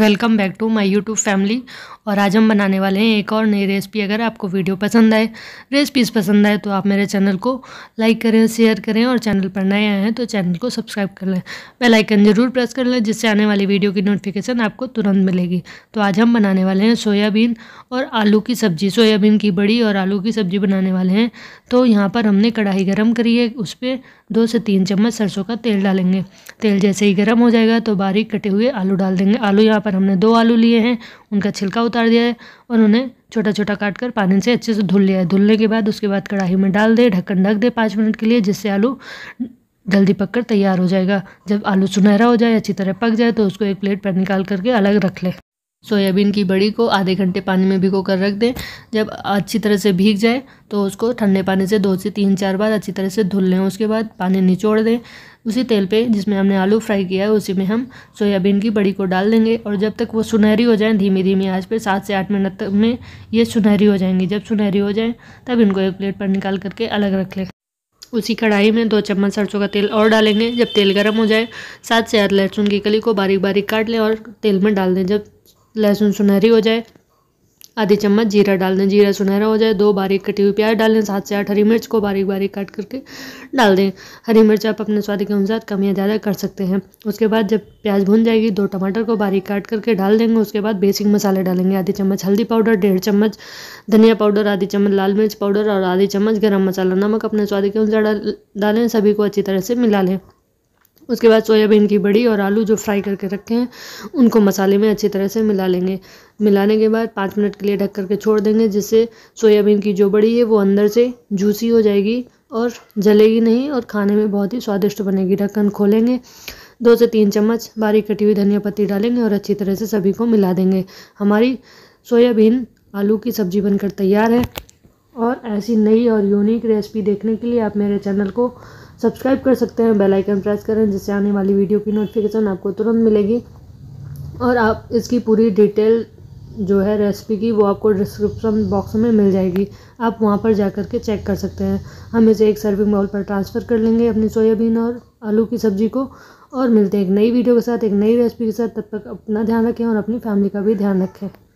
welcome back to my YouTube family और आज हम बनाने वाले हैं एक और नई रेसिपी अगर आपको वीडियो पसंद आए रेसिपीज़ पसंद आए तो आप मेरे चैनल को लाइक करें शेयर करें और चैनल पर नए आए हैं तो चैनल को सब्सक्राइब कर लें बेल आइकन ज़रूर प्रेस कर लें जिससे आने वाली वीडियो की नोटिफिकेशन आपको तुरंत मिलेगी तो आज हम बनाने वाले हैं सोयाबीन और आलू की सब्ज़ी सोयाबीन की बड़ी और आलू की सब्ज़ी बनाने वाले हैं तो यहाँ पर हमने कढ़ाई गर्म करी है उस पर दो से तीन चम्मच सरसों का तेल डालेंगे तेल जैसे ही गर्म हो जाएगा तो बारीक कटे हुए आलू डाल देंगे आलू यहाँ पर हमने दो आलू लिए हैं उनका छिलका उतार दिया है और उन्हें छोटा छोटा काट कर पानी से अच्छे से धुल लिया है धुलने के बाद उसके बाद कढ़ाई में डाल दे ढक्कन ढक दे पाँच मिनट के लिए जिससे आलू जल्दी पककर तैयार हो जाएगा जब आलू सुनहरा हो जाए अच्छी तरह पक जाए तो उसको एक प्लेट पर निकाल करके अलग रख ले सोयाबीन की बड़ी को आधे घंटे पानी में भिगो कर रख दें जब अच्छी तरह से भीग जाए तो उसको ठंडे पानी से दो से तीन चार बार अच्छी तरह से धुल लें उसके बाद पानी निचोड़ दें उसी तेल पे जिसमें हमने आलू फ्राई किया है उसी में हम सोयाबीन की बड़ी को डाल देंगे और जब तक वो सुनहरी हो जाए धीमी धीमी आज पे सात से आठ मिनट तक में ये सुनहरी हो जाएंगी जब सुनहरी हो जाए तब इनको एक प्लेट पर निकाल करके अलग रख लें उसी कढ़ाई में दो चम्मच सरसों का तेल और डालेंगे जब तेल गर्म हो जाए सात से आठ लहसुन की कली को बारीक बारीक काट लें और तेल में डाल दें जब लहसुन सुनहरी हो जाए आधी चम्मच जीरा डाल दें जीरा सुनहरा हो जाए दो बारीक कटी हुई प्याज डाल दें सात से आठ हरी मिर्च को बारीक बारीक काट करके डाल दें हरी मिर्च आप अपने स्वाद के अनुसार कम या ज़्यादा कर सकते हैं उसके बाद जब प्याज भुन जाएगी दो टमाटर को बारीक काट करके डाल देंगे उसके बाद बेसिक मसाले डालेंगे आधी चम्मच हल्दी पाउडर डेढ़ चम्मच धनिया पाउडर आधी चम्मच लाल मिर्च पाउडर और आधी चम्मच गर्म मसाला नमक अपने स्वाद के अनुसार डालें सभी को अच्छी तरह से मिला लें उसके बाद सोयाबीन की बड़ी और आलू जो फ्राई करके रखे हैं उनको मसाले में अच्छी तरह से मिला लेंगे मिलाने के बाद पाँच मिनट के लिए ढक करके छोड़ देंगे जिससे सोयाबीन की जो बड़ी है वो अंदर से जूसी हो जाएगी और जलेगी नहीं और खाने में बहुत ही स्वादिष्ट बनेगी ढक्कन खोलेंगे दो से तीन चम्मच बारीक कटी हुई धनिया पत्ती डालेंगे और अच्छी तरह से सभी को मिला देंगे हमारी सोयाबीन आलू की सब्जी बनकर तैयार है और ऐसी नई और यूनिक रेसिपी देखने के लिए आप मेरे चैनल को सब्सक्राइब कर सकते हैं बेल आइकन प्रेस करें जिससे आने वाली वीडियो की नोटिफिकेशन आपको तुरंत मिलेगी और आप इसकी पूरी डिटेल जो है रेसिपी की वो आपको डिस्क्रिप्शन बॉक्स में मिल जाएगी आप वहाँ पर जा कर के चेक कर सकते हैं हम इसे एक सर्विंग बॉल पर ट्रांसफ़र कर लेंगे अपनी सोयाबीन और आलू की सब्ज़ी को और मिलते हैं एक नई वीडियो के साथ एक नई रेसिपी के साथ तब तक अपना ध्यान रखें और अपनी फैमिली का भी ध्यान रखें